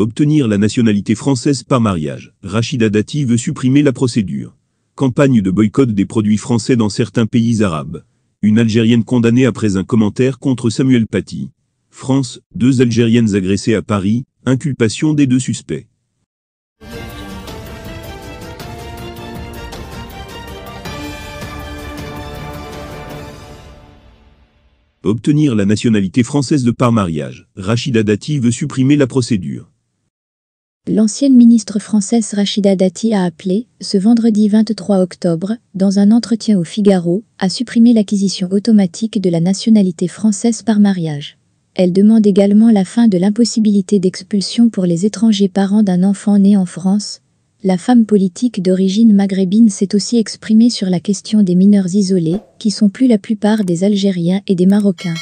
Obtenir la nationalité française par mariage. Rachida Dati veut supprimer la procédure. Campagne de boycott des produits français dans certains pays arabes. Une Algérienne condamnée après un commentaire contre Samuel Paty. France, deux Algériennes agressées à Paris, inculpation des deux suspects. Obtenir la nationalité française de par mariage. Rachida Dati veut supprimer la procédure. L'ancienne ministre française Rachida Dati a appelé, ce vendredi 23 octobre, dans un entretien au Figaro, à supprimer l'acquisition automatique de la nationalité française par mariage. Elle demande également la fin de l'impossibilité d'expulsion pour les étrangers parents d'un enfant né en France. La femme politique d'origine maghrébine s'est aussi exprimée sur la question des mineurs isolés, qui sont plus la plupart des Algériens et des Marocains.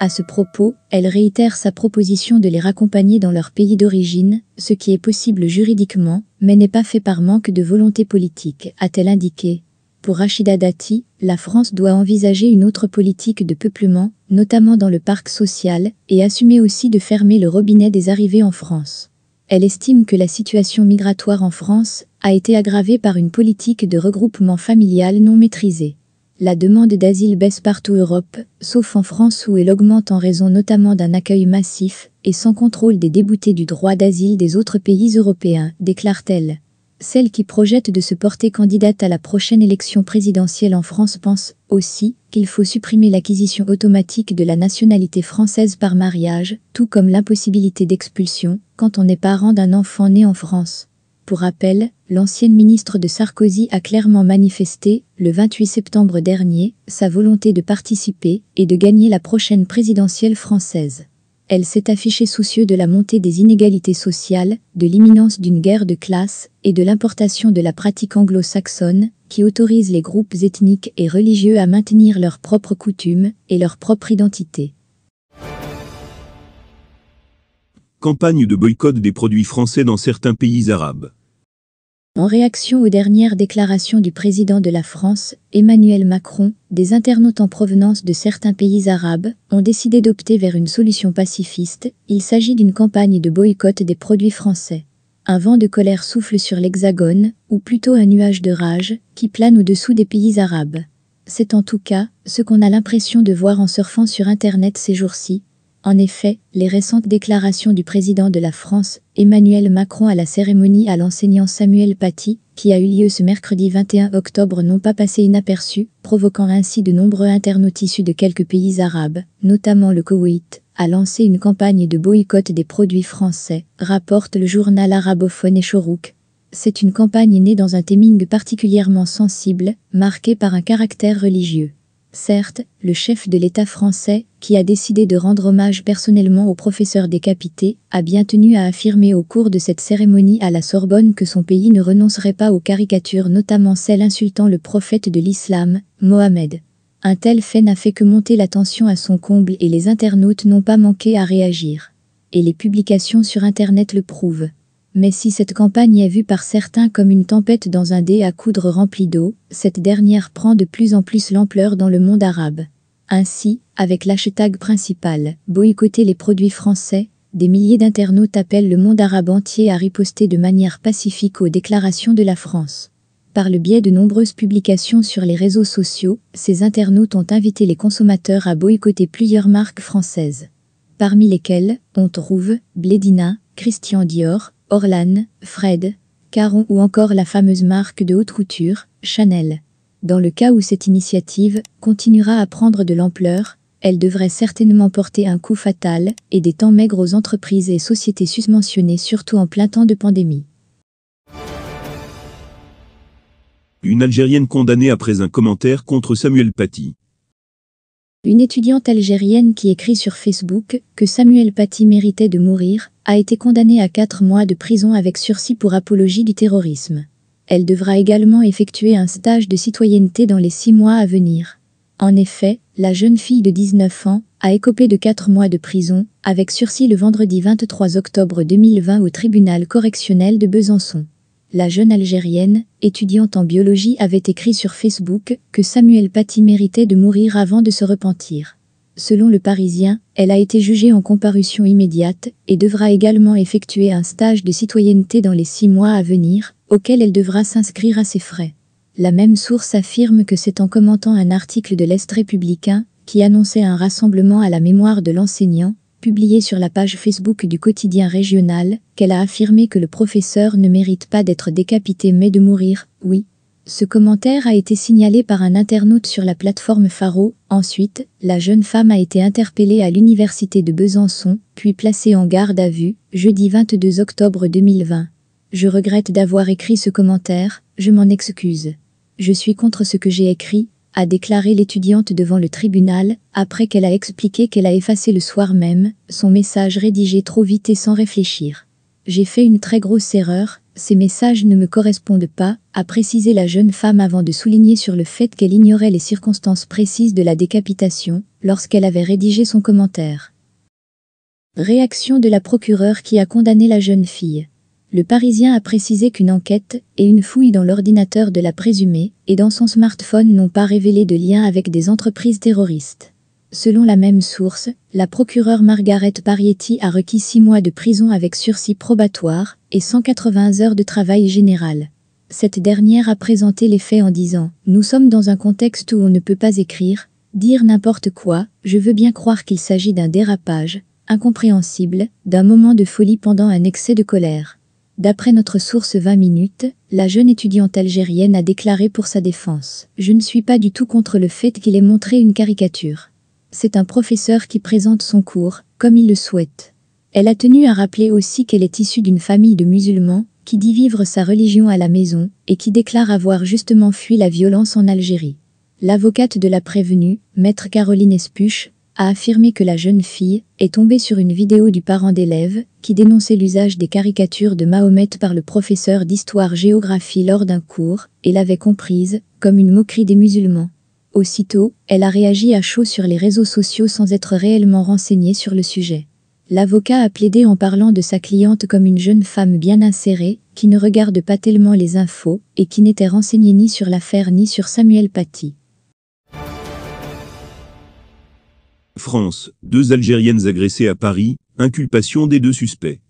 À ce propos, elle réitère sa proposition de les raccompagner dans leur pays d'origine, ce qui est possible juridiquement, mais n'est pas fait par manque de volonté politique, a-t-elle indiqué. Pour Rachida Dati, la France doit envisager une autre politique de peuplement, notamment dans le parc social, et assumer aussi de fermer le robinet des arrivées en France. Elle estime que la situation migratoire en France a été aggravée par une politique de regroupement familial non maîtrisée. La demande d'asile baisse partout en Europe, sauf en France où elle augmente en raison notamment d'un accueil massif et sans contrôle des déboutés du droit d'asile des autres pays européens, déclare-t-elle. Celle qui projette de se porter candidate à la prochaine élection présidentielle en France pense aussi qu'il faut supprimer l'acquisition automatique de la nationalité française par mariage, tout comme l'impossibilité d'expulsion quand on est parent d'un enfant né en France. Pour rappel, l'ancienne ministre de Sarkozy a clairement manifesté, le 28 septembre dernier, sa volonté de participer et de gagner la prochaine présidentielle française. Elle s'est affichée soucieuse de la montée des inégalités sociales, de l'imminence d'une guerre de classe et de l'importation de la pratique anglo-saxonne, qui autorise les groupes ethniques et religieux à maintenir leurs propres coutumes et leur propre identité. Campagne de boycott des produits français dans certains pays arabes. En réaction aux dernières déclarations du président de la France, Emmanuel Macron, des internautes en provenance de certains pays arabes ont décidé d'opter vers une solution pacifiste. Il s'agit d'une campagne de boycott des produits français. Un vent de colère souffle sur l'Hexagone, ou plutôt un nuage de rage, qui plane au-dessous des pays arabes. C'est en tout cas ce qu'on a l'impression de voir en surfant sur Internet ces jours-ci, en effet, les récentes déclarations du président de la France, Emmanuel Macron à la cérémonie à l'enseignant Samuel Paty, qui a eu lieu ce mercredi 21 octobre n'ont pas passé inaperçu, provoquant ainsi de nombreux internautes issus de quelques pays arabes, notamment le Koweït, à lancer une campagne de boycott des produits français, rapporte le journal arabophone Echorouk. C'est une campagne née dans un timing particulièrement sensible, marqué par un caractère religieux certes, le chef de l'État français, qui a décidé de rendre hommage personnellement au professeur décapité, a bien tenu à affirmer au cours de cette cérémonie à la Sorbonne que son pays ne renoncerait pas aux caricatures notamment celles insultant le prophète de l'islam, Mohamed. Un tel fait n'a fait que monter la tension à son comble et les internautes n'ont pas manqué à réagir. Et les publications sur Internet le prouvent. Mais si cette campagne est vue par certains comme une tempête dans un dé à coudre rempli d'eau, cette dernière prend de plus en plus l'ampleur dans le monde arabe. Ainsi, avec l'hashtag principal, boycotter les produits français, des milliers d'internautes appellent le monde arabe entier à riposter de manière pacifique aux déclarations de la France. Par le biais de nombreuses publications sur les réseaux sociaux, ces internautes ont invité les consommateurs à boycotter plusieurs marques françaises. Parmi lesquelles, on trouve Blédina, Christian Dior, Orlan, Fred, Caron ou encore la fameuse marque de haute couture, Chanel. Dans le cas où cette initiative continuera à prendre de l'ampleur, elle devrait certainement porter un coup fatal et des temps maigres aux entreprises et sociétés susmentionnées, surtout en plein temps de pandémie. Une Algérienne condamnée après un commentaire contre Samuel Paty. Une étudiante algérienne qui écrit sur Facebook que Samuel Paty méritait de mourir a été condamnée à 4 mois de prison avec sursis pour apologie du terrorisme. Elle devra également effectuer un stage de citoyenneté dans les six mois à venir. En effet, la jeune fille de 19 ans a écopé de 4 mois de prison avec sursis le vendredi 23 octobre 2020 au tribunal correctionnel de Besançon la jeune Algérienne, étudiante en biologie, avait écrit sur Facebook que Samuel Paty méritait de mourir avant de se repentir. Selon le Parisien, elle a été jugée en comparution immédiate et devra également effectuer un stage de citoyenneté dans les six mois à venir, auquel elle devra s'inscrire à ses frais. La même source affirme que c'est en commentant un article de l'Est républicain qui annonçait un rassemblement à la mémoire de l'enseignant publié sur la page Facebook du quotidien régional qu'elle a affirmé que le professeur ne mérite pas d'être décapité mais de mourir, oui. Ce commentaire a été signalé par un internaute sur la plateforme Faro. Ensuite, la jeune femme a été interpellée à l'université de Besançon, puis placée en garde à vue, jeudi 22 octobre 2020. Je regrette d'avoir écrit ce commentaire, je m'en excuse. Je suis contre ce que j'ai écrit, a déclaré l'étudiante devant le tribunal, après qu'elle a expliqué qu'elle a effacé le soir même son message rédigé trop vite et sans réfléchir. J'ai fait une très grosse erreur, ces messages ne me correspondent pas, a précisé la jeune femme avant de souligner sur le fait qu'elle ignorait les circonstances précises de la décapitation lorsqu'elle avait rédigé son commentaire. Réaction de la procureure qui a condamné la jeune fille le Parisien a précisé qu'une enquête et une fouille dans l'ordinateur de la présumée et dans son smartphone n'ont pas révélé de lien avec des entreprises terroristes. Selon la même source, la procureure Margaret Parietti a requis six mois de prison avec sursis probatoire et 180 heures de travail général. Cette dernière a présenté les faits en disant « Nous sommes dans un contexte où on ne peut pas écrire, dire n'importe quoi, je veux bien croire qu'il s'agit d'un dérapage, incompréhensible, d'un moment de folie pendant un excès de colère. D'après notre source 20 minutes, la jeune étudiante algérienne a déclaré pour sa défense « Je ne suis pas du tout contre le fait qu'il ait montré une caricature. C'est un professeur qui présente son cours, comme il le souhaite. » Elle a tenu à rappeler aussi qu'elle est issue d'une famille de musulmans, qui dit vivre sa religion à la maison, et qui déclare avoir justement fui la violence en Algérie. L'avocate de la prévenue, maître Caroline Espuche, a affirmé que la jeune fille est tombée sur une vidéo du parent d'élève qui dénonçait l'usage des caricatures de Mahomet par le professeur d'histoire-géographie lors d'un cours et l'avait comprise comme une moquerie des musulmans. Aussitôt, elle a réagi à chaud sur les réseaux sociaux sans être réellement renseignée sur le sujet. L'avocat a plaidé en parlant de sa cliente comme une jeune femme bien insérée, qui ne regarde pas tellement les infos et qui n'était renseignée ni sur l'affaire ni sur Samuel Paty. France, deux Algériennes agressées à Paris, inculpation des deux suspects.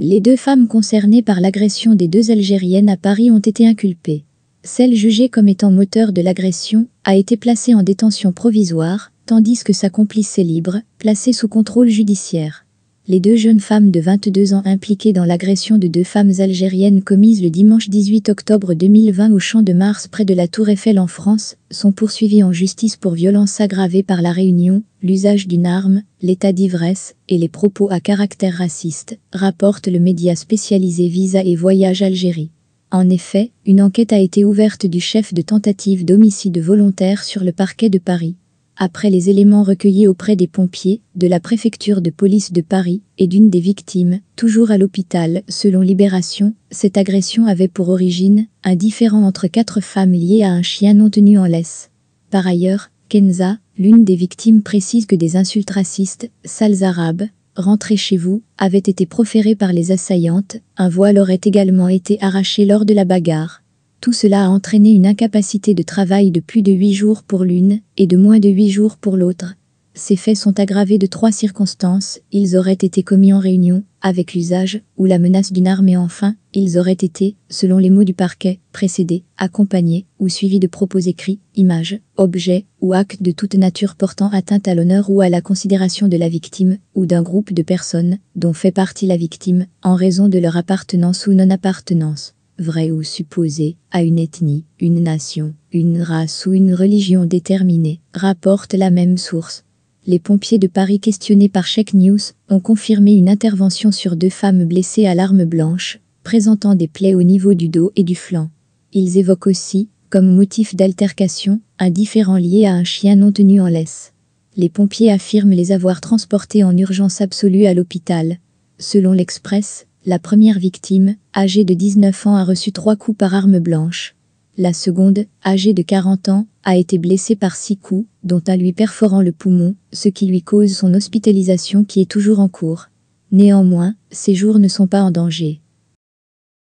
Les deux femmes concernées par l'agression des deux Algériennes à Paris ont été inculpées. Celle jugée comme étant moteur de l'agression a été placée en détention provisoire, tandis que sa complice est libre, placée sous contrôle judiciaire les deux jeunes femmes de 22 ans impliquées dans l'agression de deux femmes algériennes commises le dimanche 18 octobre 2020 au Champ de Mars près de la Tour Eiffel en France, sont poursuivies en justice pour violences aggravées par la réunion, l'usage d'une arme, l'état d'ivresse et les propos à caractère raciste, rapporte le média spécialisé Visa et Voyage Algérie. En effet, une enquête a été ouverte du chef de tentative d'homicide volontaire sur le parquet de Paris après les éléments recueillis auprès des pompiers, de la préfecture de police de Paris et d'une des victimes, toujours à l'hôpital, selon Libération, cette agression avait pour origine un différend entre quatre femmes liées à un chien non tenu en laisse. Par ailleurs, Kenza, l'une des victimes précise que des insultes racistes, sales arabes, rentrez chez vous, avaient été proférées par les assaillantes, un voile aurait également été arraché lors de la bagarre. Tout cela a entraîné une incapacité de travail de plus de huit jours pour l'une et de moins de huit jours pour l'autre. Ces faits sont aggravés de trois circonstances, ils auraient été commis en réunion, avec l'usage ou la menace d'une arme et enfin, ils auraient été, selon les mots du parquet, précédés, accompagnés ou suivis de propos écrits, images, objets ou actes de toute nature portant atteinte à l'honneur ou à la considération de la victime ou d'un groupe de personnes dont fait partie la victime en raison de leur appartenance ou non-appartenance vrai ou supposé, à une ethnie, une nation, une race ou une religion déterminée, rapporte la même source. Les pompiers de Paris questionnés par Check News ont confirmé une intervention sur deux femmes blessées à l'arme blanche, présentant des plaies au niveau du dos et du flanc. Ils évoquent aussi, comme motif d'altercation, un différent lié à un chien non tenu en laisse. Les pompiers affirment les avoir transportés en urgence absolue à l'hôpital. Selon l'Express, la première victime, âgée de 19 ans, a reçu trois coups par arme blanche. La seconde, âgée de 40 ans, a été blessée par six coups, dont un lui perforant le poumon, ce qui lui cause son hospitalisation qui est toujours en cours. Néanmoins, ses jours ne sont pas en danger.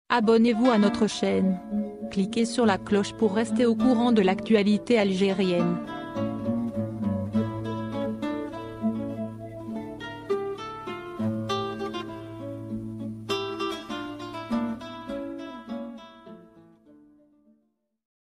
Abonnez-vous à notre chaîne. Cliquez sur la cloche pour rester au courant de l'actualité algérienne.